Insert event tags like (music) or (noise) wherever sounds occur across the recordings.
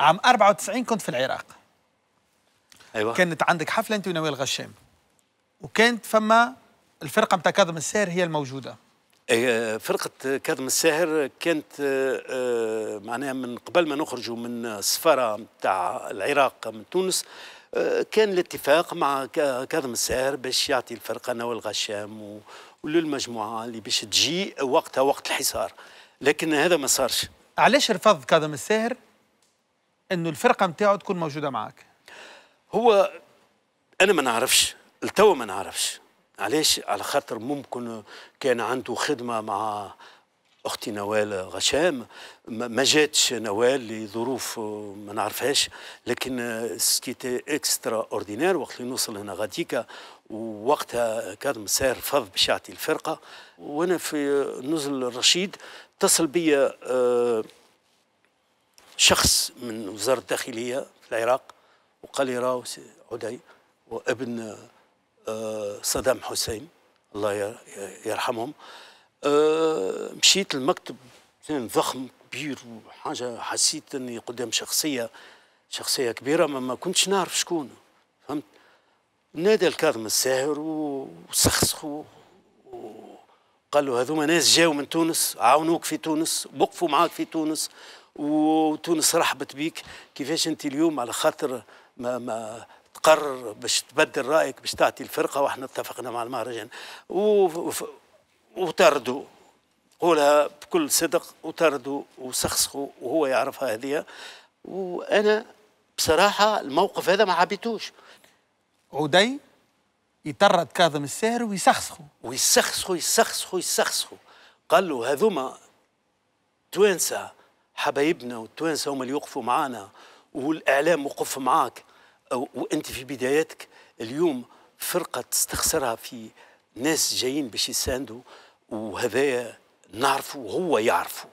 عام 94 كنت في العراق ايوه كانت عندك حفله انت ونوال غشام وكانت فما الفرقه نتاع كاظم الساهر هي الموجوده آه، فرقة كاظم الساهر كانت آه، آه، معناها من قبل ما نخرجوا من السفارة نتاع العراق من تونس كان الاتفاق مع كاظم الساهر باش يعطي الفرقة نوال غشام وللمجموعة اللي باش تجي وقتها وقت الحصار لكن هذا ما صارش علاش رفض كاظم الساهر انه الفرقه نتاعو تكون موجوده معاك هو انا ما نعرفش التو ما نعرفش علاش على خاطر ممكن كان عنده خدمه مع اختي نوال غشام ما جاتش نوال لظروف ما نعرفهاش لكن سكيتي اكسترا اوردينير وقت اللي نوصل هنا غاديكا ووقتها كان سار فض باش يعطي الفرقه وانا في نزل الرشيد اتصل بيا آه، شخص من وزاره الداخليه في العراق وقال لي راهو عدي وابن آه، صدام حسين الله يرحمهم آه، مشيت المكتب كان ضخم كبير وحاجه حسيت اني قدام شخصيه شخصيه كبيره ما, ما كنتش نعرف شكون فهمت نادى الكاظم الساهر وسخسخوا قال له هذوما ناس جاوا من تونس عاونوك في تونس وقفوا معاك في تونس وتونس رحبت بيك كيفاش انت اليوم على خاطر ما, ما تقرر باش تبدل رايك باش تعطي الفرقه واحنا اتفقنا مع المهرجان وطردوا قولها بكل صدق وطردوا وسخسخوا وهو يعرفها هذه وانا بصراحه الموقف هذا ما حبيتوش عدي يطرد كاظم الساهر ويسخسخوا ويسخسخوا يسخسخوا يسخسخوا قال له هذوما توانسه حبايبنا والتوانسه هما اللي يوقفوا معانا والاعلام وقف معاك وانت في بداياتك اليوم فرقه تستخسرها في ناس جايين باش يساندوا وهذايا نعرفوا وهو يعرفوا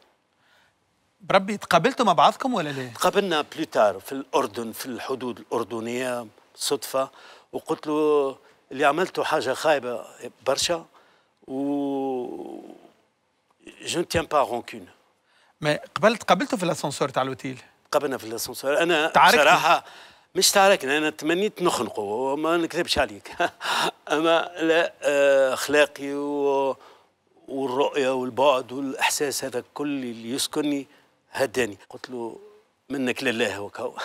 بربي تقابلتوا مع بعضكم ولا لا؟ تقابلنا بلوتار في الاردن في الحدود الاردنيه صدفه وقلت له اللي عملته حاجه خايبه برشا و جو تيان با رونكون ما قبلت قبلته في الاسانسور تاع الاوتيل قبلنا في الاسانسور انا تعاركت بصراحه مش تعاركنا انا تمنيت نخنقه وما نكذبش عليك (laughs) اما لا آه، اخلاقي و... والرؤيه والبعد والاحساس هذا كل اللي يسكنني هداني قلت له منك لله وكو (laughs)